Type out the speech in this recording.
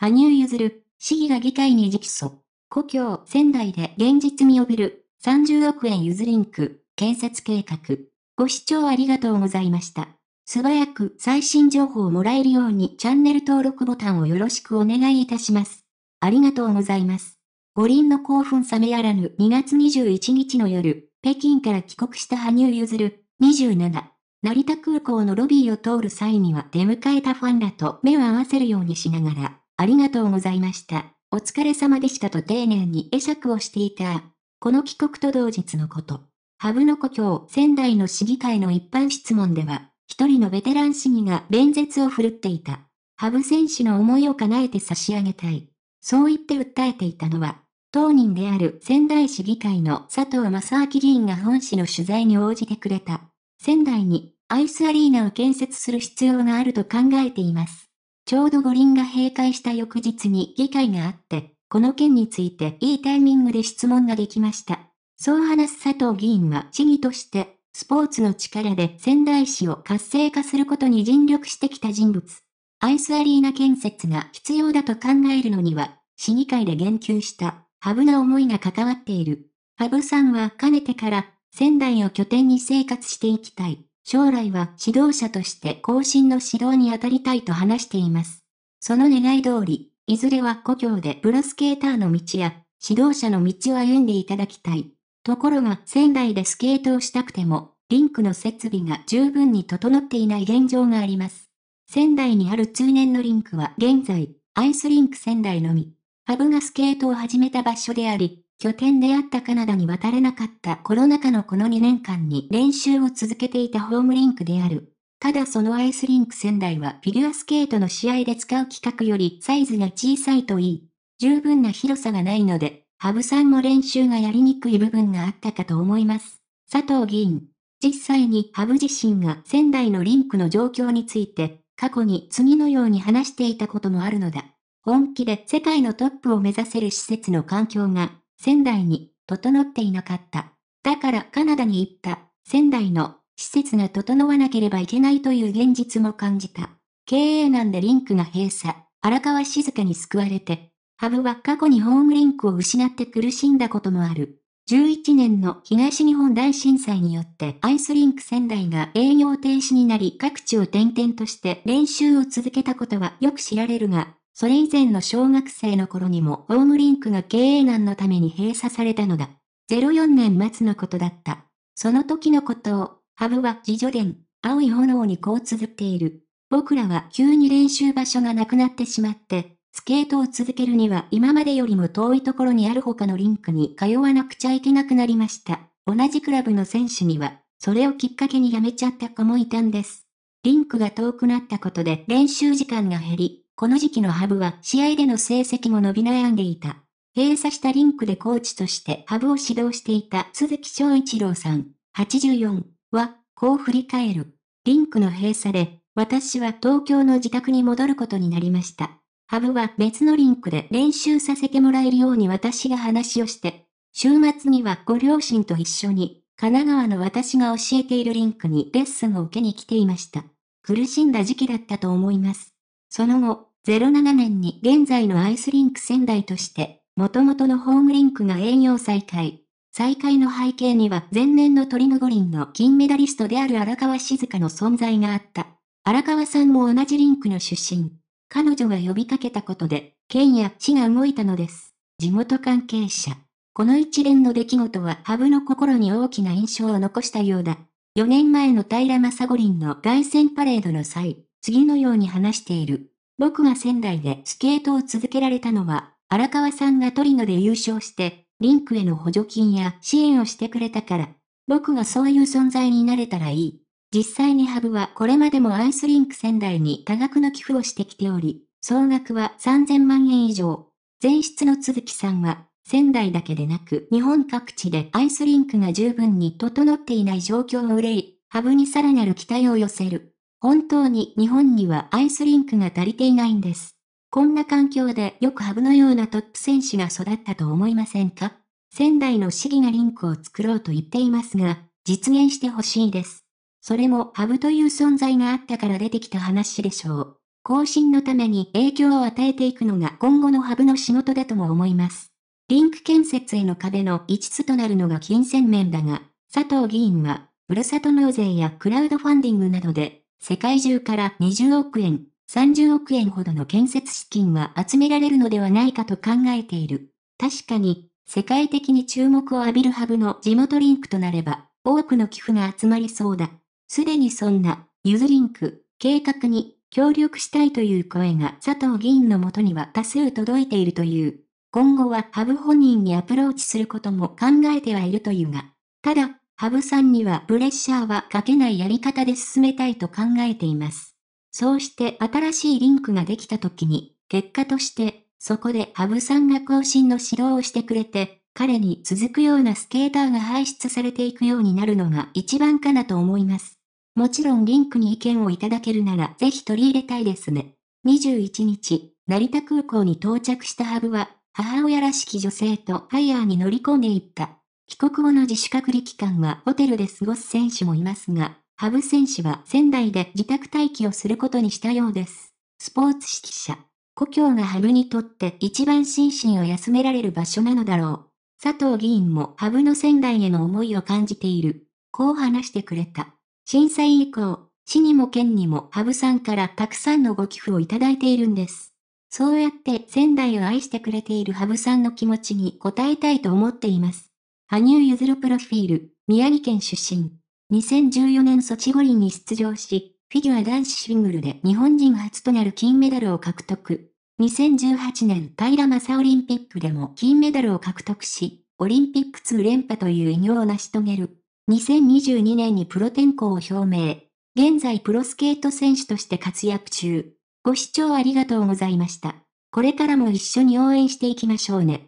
羽生結弦、市議が議会に直訴。故郷、仙台で現実味を帯びる、30億円譲リンク、建設計画。ご視聴ありがとうございました。素早く最新情報をもらえるようにチャンネル登録ボタンをよろしくお願いいたします。ありがとうございます。五輪の興奮冷めやらぬ2月21日の夜、北京から帰国した羽生結弦27。成田空港のロビーを通る際には出迎えたファンらと目を合わせるようにしながら、ありがとうございました。お疲れ様でしたと丁寧に会釈をしていた。この帰国と同日のこと。ハブの故郷仙台の市議会の一般質問では、一人のベテラン市議が弁舌を振るっていた。ハブ選手の思いを叶えて差し上げたい。そう言って訴えていたのは、当人である仙台市議会の佐藤正明議員が本市の取材に応じてくれた。仙台にアイスアリーナを建設する必要があると考えています。ちょうど五輪が閉会した翌日に議会があって、この件についていいタイミングで質問ができました。そう話す佐藤議員は市議として、スポーツの力で仙台市を活性化することに尽力してきた人物。アイスアリーナ建設が必要だと考えるのには、市議会で言及した、ハブな思いが関わっている。ハブさんはかねてから、仙台を拠点に生活していきたい。将来は指導者として更進の指導に当たりたいと話しています。その願い通り、いずれは故郷でプロスケーターの道や指導者の道を歩んでいただきたい。ところが仙台でスケートをしたくても、リンクの設備が十分に整っていない現状があります。仙台にある通年のリンクは現在、アイスリンク仙台のみ。ハブがスケートを始めた場所であり、拠点であったカナダに渡れなかったコロナ禍のこの2年間に練習を続けていたホームリンクである。ただそのアイスリンク仙台はフィギュアスケートの試合で使う企画よりサイズが小さいといい、十分な広さがないので、ハブさんも練習がやりにくい部分があったかと思います。佐藤議員。実際にハブ自身が仙台のリンクの状況について、過去に次のように話していたこともあるのだ。本気で世界のトップを目指せる施設の環境が仙台に整っていなかった。だからカナダに行った。仙台の施設が整わなければいけないという現実も感じた。経営難でリンクが閉鎖、荒川静香に救われて、ハブは過去にホームリンクを失って苦しんだこともある。11年の東日本大震災によってアイスリンク仙台が営業停止になり各地を転々として練習を続けたことはよく知られるが、それ以前の小学生の頃にもホームリンクが経営難のために閉鎖されたのだ。04年末のことだった。その時のことを、ハブは自助伝、青い炎にこう綴っている。僕らは急に練習場所がなくなってしまって、スケートを続けるには今までよりも遠いところにある他のリンクに通わなくちゃいけなくなりました。同じクラブの選手には、それをきっかけに辞めちゃった子もいたんです。リンクが遠くなったことで練習時間が減り、この時期のハブは試合での成績も伸び悩んでいた。閉鎖したリンクでコーチとしてハブを指導していた鈴木翔一郎さん、84は、こう振り返る。リンクの閉鎖で、私は東京の自宅に戻ることになりました。ハブは別のリンクで練習させてもらえるように私が話をして、週末にはご両親と一緒に、神奈川の私が教えているリンクにレッスンを受けに来ていました。苦しんだ時期だったと思います。その後、07年に現在のアイスリンク仙台として、元々のホームリンクが営業再開。再開の背景には前年のトリム五輪の金メダリストである荒川静香の存在があった。荒川さんも同じリンクの出身。彼女が呼びかけたことで、県や市が動いたのです。地元関係者。この一連の出来事はハブの心に大きな印象を残したようだ。4年前の平正五輪の凱旋パレードの際、次のように話している。僕が仙台でスケートを続けられたのは、荒川さんがトリノで優勝して、リンクへの補助金や支援をしてくれたから、僕がそういう存在になれたらいい。実際にハブはこれまでもアイスリンク仙台に多額の寄付をしてきており、総額は3000万円以上。前室の鈴木さんは、仙台だけでなく日本各地でアイスリンクが十分に整っていない状況を憂い、ハブにさらなる期待を寄せる。本当に日本にはアイスリンクが足りていないんです。こんな環境でよくハブのようなトップ選手が育ったと思いませんか仙台の市議がリンクを作ろうと言っていますが、実現してほしいです。それもハブという存在があったから出てきた話でしょう。更新のために影響を与えていくのが今後のハブの仕事だとも思います。リンク建設への壁の5つとなるのが金銭面だが、佐藤議員は、ふるさと納税やクラウドファンディングなどで世界中から20億円、30億円ほどの建設資金は集められるのではないかと考えている。確かに、世界的に注目を浴びるハブの地元リンクとなれば、多くの寄付が集まりそうだ。すでにそんな、ゆずリンク、計画に協力したいという声が佐藤議員のもとには多数届いているという。今後はハブ本人にアプローチすることも考えてはいるというが、ただ、羽生さんにはプレッシャーはかけないやり方で進めたいと考えています。そうして新しいリンクができた時に、結果として、そこで羽生さんが更新の指導をしてくれて、彼に続くようなスケーターが排出されていくようになるのが一番かなと思います。もちろんリンクに意見をいただけるならぜひ取り入れたいですね。21日、成田空港に到着したハブは、母親らしき女性とハイヤーに乗り込んでいった。帰国後の自主隔離期間はホテルで過ごす選手もいますが、ハブ選手は仙台で自宅待機をすることにしたようです。スポーツ指揮者。故郷がハブにとって一番心身を休められる場所なのだろう。佐藤議員もハブの仙台への思いを感じている。こう話してくれた。震災以降、市にも県にもハブさんからたくさんのご寄付をいただいているんです。そうやって仙台を愛してくれているハブさんの気持ちに応えたいと思っています。羽生結弦プロフィール、宮城県出身。2014年ソチ五輪に出場し、フィギュア男子シングルで日本人初となる金メダルを獲得。2018年平正オリンピックでも金メダルを獲得し、オリンピック2連覇という偉業を成し遂げる。2022年にプロ転向を表明。現在プロスケート選手として活躍中。ご視聴ありがとうございました。これからも一緒に応援していきましょうね。